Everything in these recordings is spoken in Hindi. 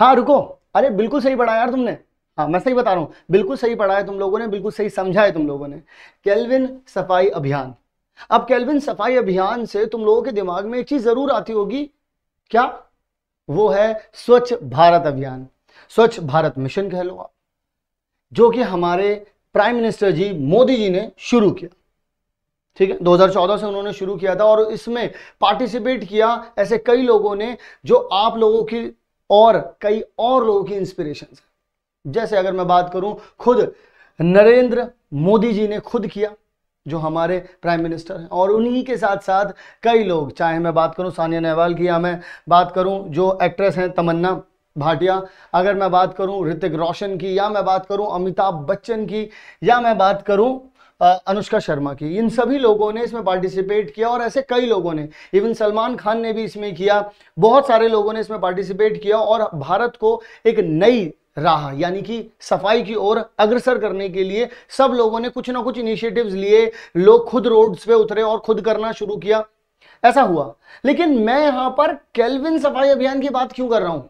हाँ रुको अरे बिल्कुल सही पढ़ा यार तुमने हाँ मैं सही बता रहा हूँ बिल्कुल सही पढ़ा है तुम लोगों ने बिल्कुल सही समझा है तुम लोगों ने कैलविन सफाई अभियान अब कैलविन सफाई अभियान से तुम लोगों के दिमाग में एक चीज जरूर आती होगी क्या वो है स्वच्छ भारत अभियान स्वच्छ भारत मिशन कह लो आप जो कि हमारे प्राइम मिनिस्टर जी मोदी जी ने शुरू किया ठीक है 2014 से उन्होंने शुरू किया था और इसमें पार्टिसिपेट किया ऐसे कई लोगों ने जो आप लोगों की और कई और लोगों की इंस्पिरेशन है जैसे अगर मैं बात करूं खुद नरेंद्र मोदी जी ने खुद किया जो हमारे प्राइम मिनिस्टर हैं और उन्हीं के साथ साथ कई लोग चाहे मैं बात करूं सानिया नेहवाल की या मैं बात करूं जो एक्ट्रेस हैं तमन्ना भाटिया अगर मैं बात करूं ऋतिक रोशन की या मैं बात करूं अमिताभ बच्चन की या मैं बात करूं अनुष्का शर्मा की इन सभी लोगों ने इसमें पार्टिसिपेट किया और ऐसे कई लोगों ने इवन सलमान खान ने भी इसमें किया बहुत सारे लोगों ने इसमें पार्टिसिपेट किया और भारत को एक नई राह यानी कि सफाई की ओर अग्रसर करने के लिए सब लोगों ने कुछ ना कुछ इनिशिएटिव्स लिए लोग खुद रोड्स पे उतरे और खुद करना शुरू किया ऐसा हुआ लेकिन मैं यहां पर कैलविन सफाई अभियान की बात क्यों कर रहा हूं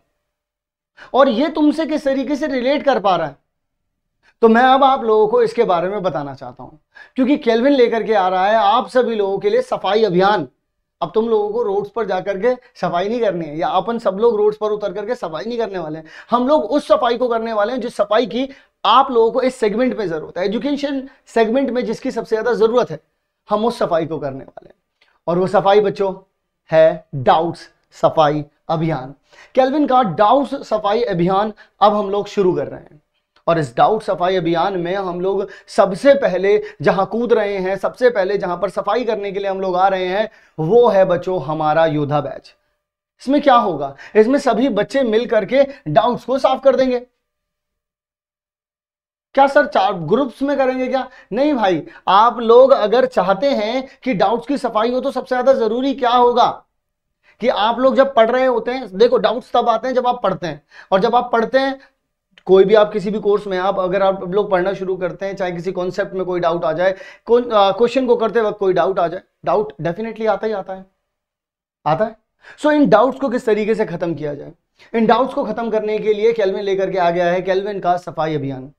और ये तुमसे किस तरीके से रिलेट कर पा रहा है तो मैं अब आप लोगों को इसके बारे में बताना चाहता हूं क्योंकि केल्विन लेकर के आ रहा है आप सभी लोगों के लिए सफाई अभियान अब तुम लोगों को रोड्स पर जाकर के सफाई नहीं करनी है या अपन सब लोग रोड्स पर उतर करके सफाई नहीं करने वाले हैं हम लोग उस सफाई को करने वाले हैं जिस सफाई की आप लोगों को इस सेगमेंट में जरूरत है एजुकेशन सेगमेंट में जिसकी सबसे ज्यादा जरूरत है हम उस सफाई को करने वाले हैं और वो सफाई बच्चों है डाउट्स सफाई अभियान कैलविन का डाउट्स सफाई अभियान अब हम लोग शुरू कर रहे हैं और इस डाउट सफाई अभियान में हम लोग सबसे पहले जहां कूद रहे हैं सबसे पहले जहां पर सफाई करने के लिए हम लोग आ रहे हैं वो है बच्चों हमारा योद्धा बैच इसमें क्या होगा इसमें सभी बच्चे मिल करके डाउट्स को साफ कर देंगे क्या सर चार ग्रुप्स में करेंगे क्या नहीं भाई आप लोग अगर चाहते हैं कि डाउट्स की सफाई हो तो सबसे ज्यादा जरूरी क्या होगा कि आप लोग जब पढ़ रहे होते हैं देखो डाउट्स तब आते हैं जब आप पढ़ते हैं और जब आप पढ़ते हैं कोई भी आप किसी भी कोर्स में आप अगर आप लोग पढ़ना शुरू करते हैं चाहे किसी कॉन्सेप्ट में कोई डाउट आ जाए क्वेश्चन को करते वक्त कोई डाउट आ जाए डाउट डेफिनेटली आता ही आता है आता है सो so, इन डाउट्स को किस तरीके से खत्म किया जाए इन डाउट्स को खत्म करने के लिए कैलविन लेकर के आ गया है कैलविन का सफाई अभियान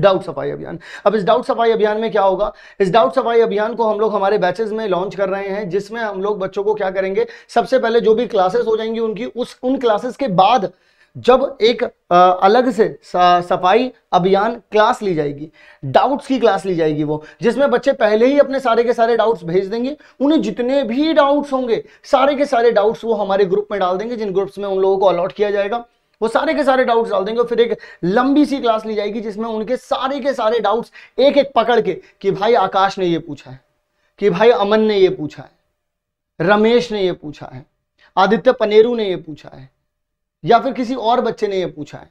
डाउट सफाई अभियान अब इस डाउट सफाई अभियान में क्या होगा इस डाउट सफाई अभियान को हम लोग हमारे बैचेस में लॉन्च कर रहे हैं जिसमें हम लोग बच्चों को क्या करेंगे सबसे पहले जो भी क्लासेस हो जाएंगी उनकी उस उन क्लासेस के बाद जब एक अलग से सफाई अभियान क्लास ली जाएगी डाउट्स की क्लास ली जाएगी वो जिसमें बच्चे पहले ही अपने सारे के सारे डाउट्स भेज देंगे उन्हें जितने भी डाउट्स होंगे सारे के सारे डाउट्स वो हमारे ग्रुप में डाल देंगे जिन ग्रुप्स में उन लोगों को अलॉट किया जाएगा वो सारे के सारे डाउट्स डाल देंगे और फिर एक लंबी सी क्लास ली जाएगी जिसमें उनके सारे के सारे डाउट्स एक एक पकड़ के कि भाई आकाश ने ये पूछा है कि भाई अमन ने ये पूछा है रमेश ने ये पूछा है आदित्य पनेरू ने ये पूछा है या फिर किसी और बच्चे ने ये पूछा है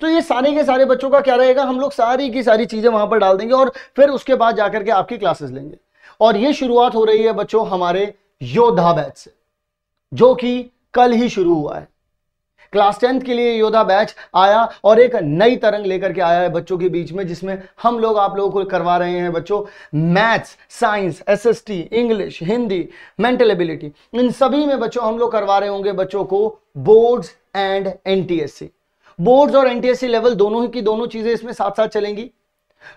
तो ये सारे के सारे बच्चों का क्या रहेगा हम लोग सारी की सारी चीज़ें वहां पर डाल देंगे और फिर उसके बाद जाकर के आपकी क्लासेस लेंगे और ये शुरुआत हो रही है बच्चों हमारे योद्धा बैच से जो कि कल ही शुरू हुआ है क्लास टेंथ के लिए योद्धा बैच आया और एक नई तरंग लेकर के आया है बच्चों के बीच में जिसमें हम लोग आप लोगों को करवा रहे हैं बच्चों maths science SST English Hindi mental ability इन सभी में बच्चों हम लोग करवा रहे होंगे बच्चों को बोर्ड्स एंड एनटीएससी बोर्ड्स और एनटीएससी लेवल दोनों ही की दोनों चीजें इसमें साथ साथ चलेंगी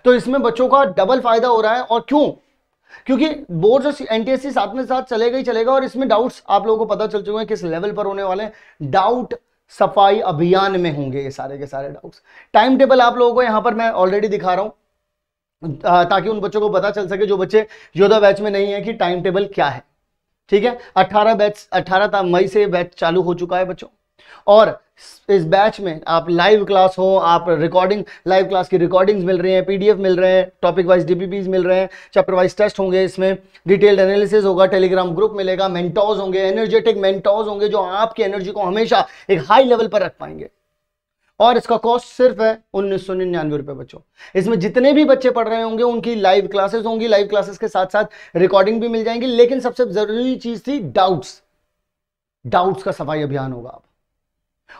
तो इसमें बच्चों का डबल फायदा हो रहा है और क्यों क्योंकि बोर्ड और एनटीएससी साथ में साथ चलेगा ही चलेगा और इसमें डाउट्स आप लोगों को पता चल चुके हैं किस लेवल पर होने वाले डाउट सफाई अभियान में होंगे ये सारे के सारे डाउट्स टाइम टेबल आप लोगों को यहाँ पर मैं ऑलरेडी दिखा रहा हूँ ताकि उन बच्चों को पता चल सके जो बच्चे योद्धा बैच में नहीं है कि टाइम टेबल क्या है ठीक है 18 बैच 18 मई से बैच चालू हो चुका है बच्चों और इस बैच में आप लाइव क्लास हो आप रिकॉर्डिंग लाइव क्लास की रिकॉर्डिंग्स मिल रही हैं पीडीएफ मिल रहे हैं टॉपिक वाइज डीपीपीज मिल रहे हैं चैप्टर वाइज टेस्ट होंगे इसमें डिटेल्ड एनालिसिस होगा टेलीग्राम ग्रुप मिलेगा मेंटोज होंगे एनर्जेटिक मेंटोज होंगे जो आपकी एनर्जी को हमेशा एक हाई लेवल पर रख पाएंगे और इसका कॉस्ट सिर्फ है उन्नीस सौ निन्यानवे रुपये बच्चों इसमें जितने भी बच्चे पढ़ रहे होंगे उनकी लाइव क्लासेस होंगी लाइव क्लासेस के साथ साथ रिकॉर्डिंग भी मिल जाएंगी लेकिन सबसे जरूरी चीज थी डाउट्स डाउट्स का सफाई अभियान होगा आप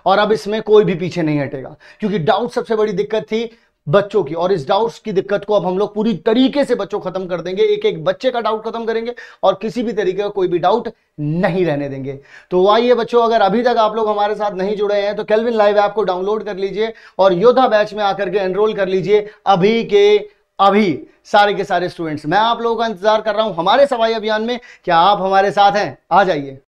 और अब इसमें कोई भी पीछे नहीं हटेगा क्योंकि डाउट सबसे बड़ी दिक्कत थी बच्चों की और इस डाउट्स की दिक्कत को अब हम लोग पूरी तरीके से बच्चों खत्म कर देंगे एक एक बच्चे का डाउट खत्म करेंगे और किसी भी तरीके का कोई भी डाउट नहीं रहने देंगे तो आइए बच्चों अगर अभी तक आप लोग हमारे साथ नहीं जुड़े हैं तो कैलविन लाइव ऐप को डाउनलोड कर लीजिए और योद्धा बैच में आकर के एनरोल कर लीजिए अभी के अभी सारे के सारे स्टूडेंट्स मैं आप लोगों का इंतजार कर रहा हूं हमारे सफाई अभियान में क्या आप हमारे साथ हैं आ जाइए